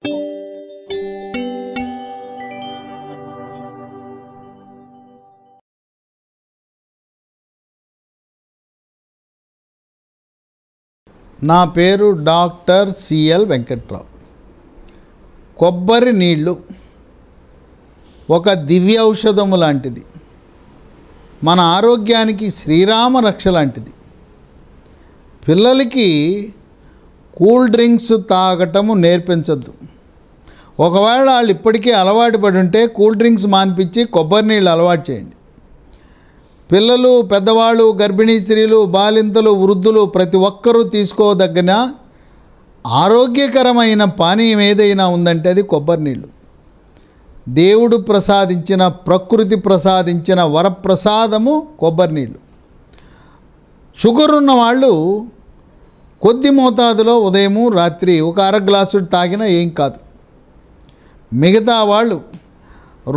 నా పేరు doctor CL Venkatrao కొబ్బరి నీళ్ళు ఒక దివ్య ఔషధము లాంటిది మన ఆరోగ్యానికి శ్రీరామ రక్ష లాంటిది పిల్లలకి కూల్ డ్రింక్స్ తాగటము నేర్పించద్దు ఒకవేళ వాళ్ళు ఇప్పటికీ అలవాటు పడి ఉంటే కూల్ డ్రింక్స్ మాన్పించి కొబ్బరి నీళ్ళు అలవాటు చేయండి పిల్లలు పెద్దవాళ్ళు గర్భిణీ స్త్రీలు బాలింతలు వృద్ధులు ప్రతి ఒక్కరూ తీసుకోదగిన ఆరోగ్యకరమైన పానీయం ఏదైనా ఉందంటే అది కొబ్బరి నీళ్ళు దేవుడు ప్రసాదించిన ప్రకృతి ప్రసాదించిన వరప్రసాదము కొబ్బరి నీళ్ళు షుగర్ ఉన్న వాళ్ళు కొద్ది మోతాదులో ఉదయము రాత్రి ఒక అర గ్లాసు తాగినా ఏం కాదు మిగతా వాళ్ళు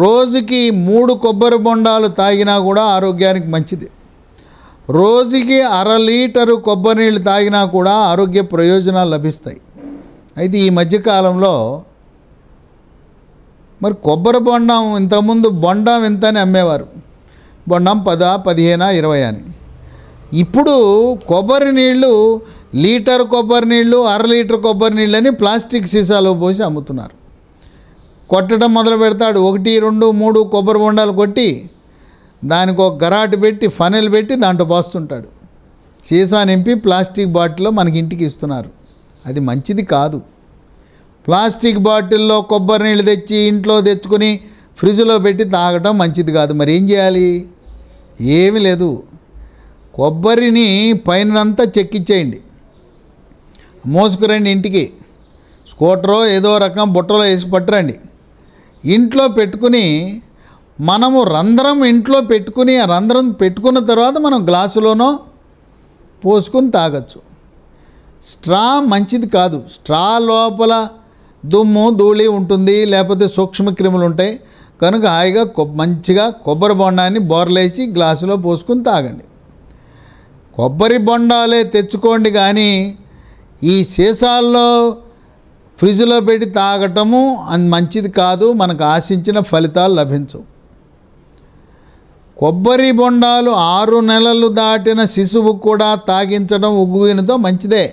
రోజుకి మూడు కొబ్బరి బొండాలు తాగినా కూడా ఆరోగ్యానికి మంచిది రోజుకి అర లీటరు కొబ్బరి నీళ్ళు తాగినా కూడా ఆరోగ్య ప్రయోజనాలు లభిస్తాయి అయితే ఈ మధ్యకాలంలో మరి కొబ్బరి బొండం ఇంతకుముందు బొండం ఎంత అని అమ్మేవారు బొండం పద పదిహేనా ఇరవై అని ఇప్పుడు కొబ్బరి నీళ్ళు లీటర్ కొబ్బరి నీళ్ళు అర లీటర్ కొబ్బరి నీళ్ళని ప్లాస్టిక్ సీసాలో పోసి అమ్ముతున్నారు కొట్టడం మొదలు పెడతాడు ఒకటి రెండు మూడు కొబ్బరి బొండాలు కొట్టి దానికి ఒక గరాటు పెట్టి ఫనెల్ పెట్టి దాంట్లో పోస్తుంటాడు సీసా నింపి ప్లాస్టిక్ బాటిల్లో మనకి ఇంటికి ఇస్తున్నారు అది మంచిది కాదు ప్లాస్టిక్ బాటిల్లో కొబ్బరి నీళ్ళు తెచ్చి ఇంట్లో తెచ్చుకొని ఫ్రిడ్జ్లో పెట్టి తాగటం మంచిది కాదు మరి ఏం చేయాలి ఏమీ లేదు కొబ్బరిని పైనదంతా చెక్కిచ్చేయండి మోసుకురండి ఇంటికి స్కూటరో ఏదో రకం బుట్టలో వేసి పట్టురండి ఇంట్లో పెట్టుకుని మనము రంధ్రం ఇంట్లో పెట్టుకుని ఆ రంధ్రం పెట్టుకున్న తర్వాత మనం గ్లాసులోనో పోసుకుని తాగచ్చు స్ట్రా మంచిది కాదు స్ట్రా లోపల దుమ్ము ధూళి ఉంటుంది లేకపోతే సూక్ష్మక్రిములు ఉంటాయి కనుక హాయిగా మంచిగా కొబ్బరి బొండాన్ని బోర్లేసి గ్లాసులో పోసుకుని తాగండి కొబ్బరి బొండాలే తెచ్చుకోండి కానీ ఈ సీసాల్లో ఫ్రిడ్జ్లో పెట్టి తాగటము అది మంచిది కాదు మనకు ఆశించిన ఫలితాలు లభించవు కొబ్బరి బొండాలు ఆరు నెలలు దాటిన శిశువు కూడా తాగించడం ఉగ్గునతో మంచిదే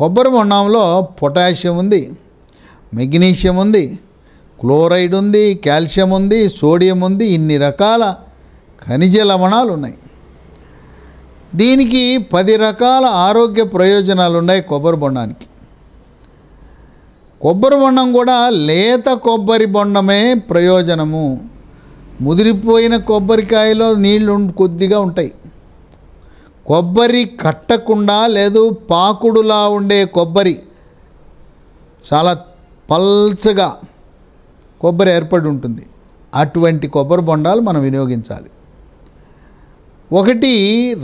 కొబ్బరి బొండంలో పొటాషియం ఉంది మెగ్నీషియం ఉంది క్లోరైడ్ ఉంది కాల్షియం ఉంది సోడియం ఉంది ఇన్ని రకాల ఖనిజ లవణాలు ఉన్నాయి దీనికి పది రకాల ఆరోగ్య ప్రయోజనాలు ఉన్నాయి కొబ్బరి బొండానికి కొబ్బరి బొండం కూడా లేత కొబ్బరి బొండమే ప్రయోజనము ముదిరిపోయిన కొబ్బరికాయలో నీళ్లు కొద్దిగా ఉంటాయి కొబ్బరి కట్టకుండా లేదు పాకుడులా ఉండే కొబ్బరి చాలా పల్చగా కొబ్బరి ఏర్పడి ఉంటుంది అటువంటి కొబ్బరి బొండాలు మనం వినియోగించాలి ఒకటి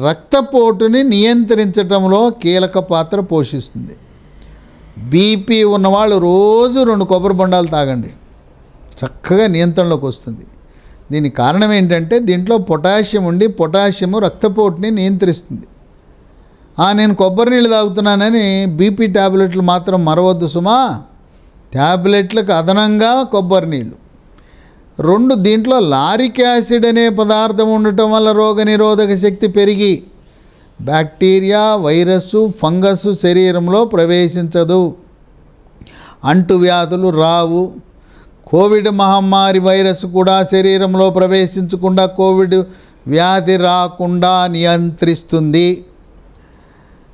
రక్తపోటుని నియంత్రించడంలో కీలక పాత్ర పోషిస్తుంది బీపీ ఉన్నవాళ్ళు రోజు రెండు కొబ్బరి బొండాలు తాగండి చక్కగా నియంత్రణలోకి వస్తుంది దీనికి కారణం ఏంటంటే దీంట్లో పొటాషియం ఉండి పొటాషియం రక్తపోటుని నియంత్రిస్తుంది నేను కొబ్బరి నీళ్ళు తాగుతున్నానని బీపీ ట్యాబ్లెట్లు మాత్రం మరవద్దు సుమా ట్యాబ్లెట్లకు అదనంగా కొబ్బరి నీళ్ళు రెండు దీంట్లో లారిక్ యాసిడ్ అనే పదార్థం ఉండటం వల్ల రోగనిరోధక శక్తి పెరిగి బ్యాక్టీరియా వైరస్సు ఫంగస్ శరీరంలో ప్రవేశించదు అంటువ్యాధులు రావు కోవిడ్ మహమ్మారి వైరస్ కూడా శరీరంలో ప్రవేశించకుండా కోవిడ్ వ్యాధి రాకుండా నియంత్రిస్తుంది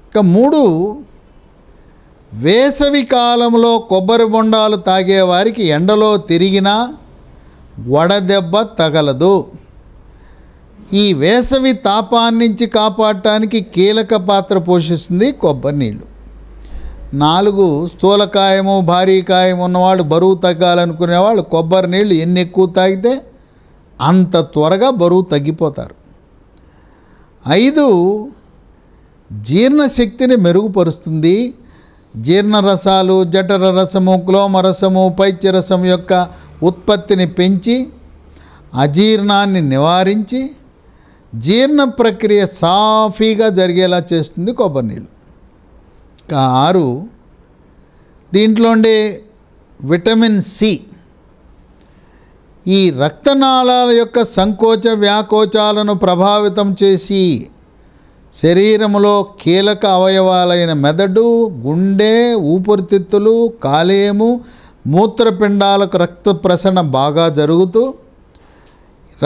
ఇక మూడు వేసవి కాలంలో కొబ్బరి బొండాలు తాగేవారికి ఎండలో తిరిగినా వడదెబ్బ తగలదు ఈ వేసవి తాపాన్నించి కాపాడటానికి కీలక పాత్ర పోషిస్తుంది కొబ్బరి నీళ్ళు నాలుగు స్థూలకాయము భారీ కాయము ఉన్నవాళ్ళు బరువు తగ్గాలనుకునేవాళ్ళు కొబ్బరి నీళ్ళు ఎన్ని ఎక్కువ తాగితే అంత త్వరగా బరువు తగ్గిపోతారు ఐదు జీర్ణశక్తిని మెరుగుపరుస్తుంది జీర్ణరసాలు జఠర రసము క్లోమరసము పైత్యరసం యొక్క ఉత్పత్తిని పెంచి అజీర్ణాన్ని నివారించి జీర్ణ ప్రక్రియ సాఫీగా జరిగేలా చేస్తుంది కొబ్బరి నీళ్ళు ఇంకా ఆరు దీంట్లో ఉండే విటమిన్ సి ఈ రక్తనాళాల యొక్క సంకోచ వ్యాకోచాలను ప్రభావితం చేసి శరీరంలో కీలక అవయవాలైన మెదడు గుండె ఊపిరితిత్తులు కాలేయము మూత్రపిండాలకు రక్త ప్రసరణ బాగా జరుగుతూ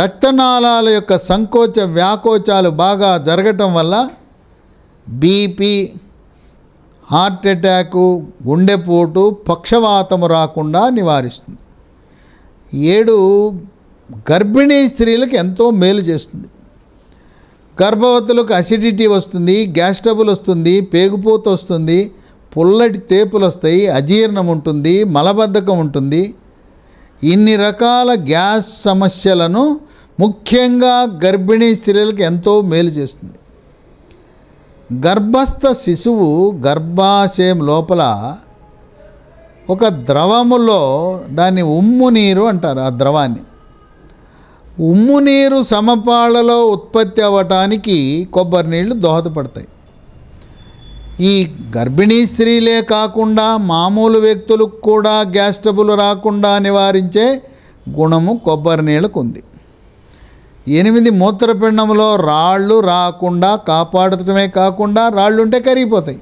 రక్తనాళాల యొక్క సంకోచ వ్యాకోచాలు బాగా జరగటం వల్ల బీపీ హార్ట్ అటాకు గుండెపోటు పక్షవాతము రాకుండా నివారిస్తుంది ఏడు గర్భిణీ స్త్రీలకు ఎంతో మేలు చేస్తుంది గర్భవతులకు అసిడిటీ వస్తుంది గ్యాస్ ట్రబుల్ వస్తుంది పేగుపోత వస్తుంది పుల్లటి తేపులు వస్తాయి అజీర్ణం ఉంటుంది మలబద్ధకం ఉంటుంది ఇన్ని రకాల గ్యాస్ సమస్యలను ముఖ్యంగా గర్భిణీ స్త్రీలకు ఎంతో మేలు చేస్తుంది గర్భస్థ శిశువు గర్భాశయం లోపల ఒక ద్రవములో దాన్ని ఉమ్ము నీరు అంటారు ఆ ద్రవాన్ని ఉమ్ము నీరు సమపాళలో ఉత్పత్తి అవ్వటానికి కొబ్బరి నీళ్లు దోహదపడతాయి ఈ గర్భిణీ స్త్రీలే కాకుండా మామూలు వ్యక్తులకు కూడా గ్యాస్ ట్రబుల్ రాకుండా నివారించే గుణము కొబ్బరి నీళ్ళకు ఉంది ఎనిమిది మూత్రపిండంలో రాళ్ళు రాకుండా కాపాడటమే కాకుండా రాళ్ళు ఉంటే కరిగిపోతాయి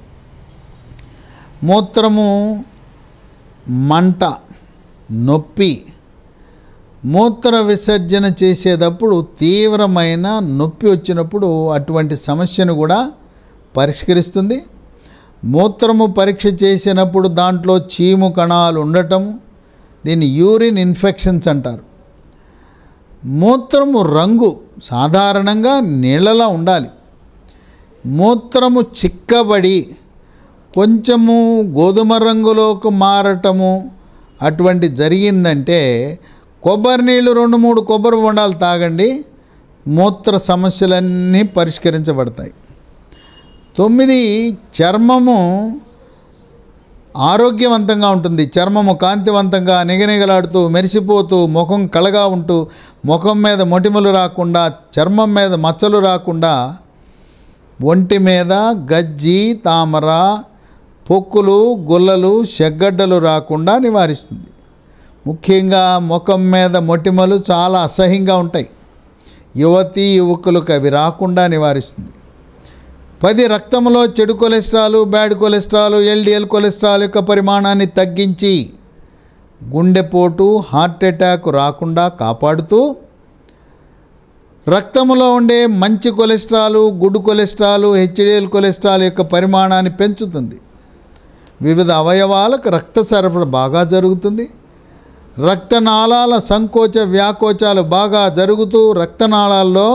మూత్రము మంట నొప్పి మూత్ర విసర్జన చేసేటప్పుడు తీవ్రమైన నొప్పి వచ్చినప్పుడు అటువంటి సమస్యను కూడా పరిష్కరిస్తుంది మూత్రము పరీక్ష చేసినప్పుడు దాంట్లో చీము కణాలు ఉండటం దీన్ని యూరిన్ ఇన్ఫెక్షన్స్ అంటారు మూత్రము రంగు సాధారణంగా నీళ్ళలా ఉండాలి మూత్రము చిక్కబడి కొంచెము గోధుమ రంగులోకి మారటము అటువంటి జరిగిందంటే కొబ్బరి నీళ్ళు రెండు మూడు కొబ్బరి బొండాలు తాగండి మూత్ర సమస్యలన్నీ పరిష్కరించబడతాయి తొమ్మిది చర్మము ఆరోగ్యవంతంగా ఉంటుంది చర్మము కాంతివంతంగా నిగనిగలాడుతూ మెరిసిపోతూ ముఖం కళగా ఉంటూ ముఖం మీద మొటిమలు రాకుండా చర్మం మీద మచ్చలు రాకుండా ఒంటి మీద గజ్జి తామర పొక్కులు గుల్లలు షెగ్గడ్డలు రాకుండా నివారిస్తుంది ముఖ్యంగా ముఖం మీద మొటిమలు చాలా అసహ్యంగా ఉంటాయి యువతి యువకులకు అవి రాకుండా నివారిస్తుంది పది రక్తంలో చెడు cholesterol bad cholesterol LDL cholesterol యొక్క పరిమాణాన్ని తగ్గించి గుండెపోటు హార్ట్ అటాక్ రాకుండా కాపాడుతూ రక్తంలో ఉండే మంచి cholesterol good cholesterol HDL cholesterol యొక్క పరిమాణాన్ని పెంచుతుంది వివిధ అవయవాలకు రక్త సరఫరా బాగా జరుగుతుంది రక్తనాళాల సంకోచ వ్యాకోచాలు బాగా జరుగుతూ రక్తనాళాల్లో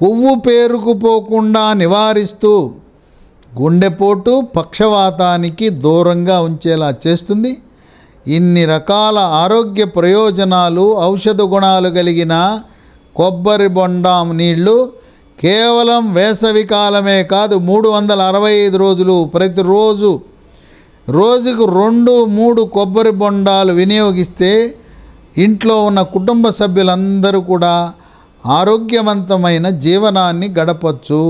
కొవ్వు పేరుకుపోకుండా నివారిస్తూ గుండెపోటు పక్షవాతానికి దూరంగా ఉంచేలా చేస్తుంది ఇన్ని రకాల ఆరోగ్య ప్రయోజనాలు ఔషధ గుణాలు కలిగిన కొబ్బరి బొండాం నీళ్లు కేవలం వేసవికాలమే కాదు మూడు వందల అరవై ఐదు రోజులు ప్రతిరోజు రోజుకు రెండు మూడు కొబ్బరి బొండాలు వినియోగిస్తే ఇంట్లో ఉన్న కుటుంబ సభ్యులందరూ కూడా ఆరోగ్యవంతమైన జీవనాన్ని గడపచ్చు